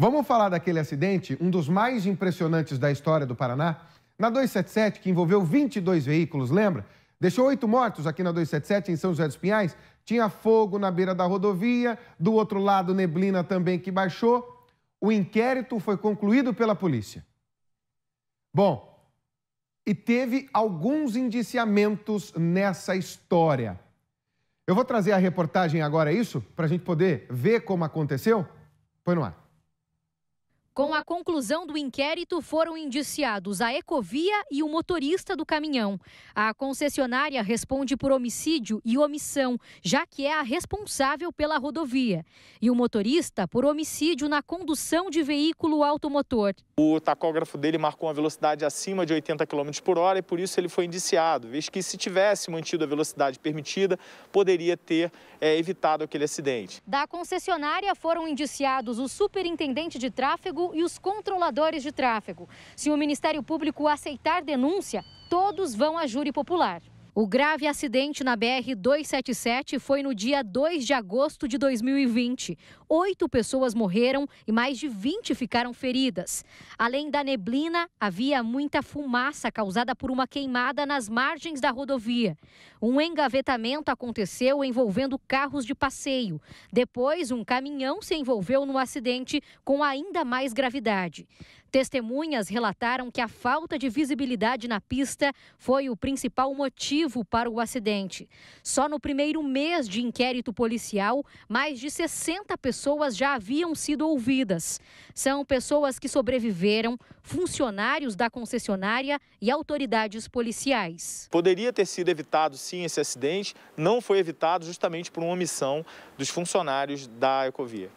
Vamos falar daquele acidente, um dos mais impressionantes da história do Paraná? Na 277, que envolveu 22 veículos, lembra? Deixou oito mortos aqui na 277, em São José dos Pinhais. Tinha fogo na beira da rodovia, do outro lado, neblina também que baixou. O inquérito foi concluído pela polícia. Bom, e teve alguns indiciamentos nessa história. Eu vou trazer a reportagem agora, é isso? Para a gente poder ver como aconteceu? Põe no ar. Com a conclusão do inquérito, foram indiciados a Ecovia e o motorista do caminhão. A concessionária responde por homicídio e omissão, já que é a responsável pela rodovia. E o motorista por homicídio na condução de veículo automotor. O tacógrafo dele marcou uma velocidade acima de 80 km por hora e por isso ele foi indiciado, visto que se tivesse mantido a velocidade permitida, poderia ter é, evitado aquele acidente. Da concessionária foram indiciados o superintendente de tráfego e os controladores de tráfego. Se o Ministério Público aceitar denúncia, todos vão à júri popular. O grave acidente na BR-277 foi no dia 2 de agosto de 2020. Oito pessoas morreram e mais de 20 ficaram feridas. Além da neblina, havia muita fumaça causada por uma queimada nas margens da rodovia. Um engavetamento aconteceu envolvendo carros de passeio. Depois, um caminhão se envolveu no acidente com ainda mais gravidade. Testemunhas relataram que a falta de visibilidade na pista foi o principal motivo para o acidente. Só no primeiro mês de inquérito policial, mais de 60 pessoas já haviam sido ouvidas. São pessoas que sobreviveram, funcionários da concessionária e autoridades policiais. Poderia ter sido evitado, sim, esse acidente, não foi evitado justamente por uma omissão dos funcionários da Ecovia.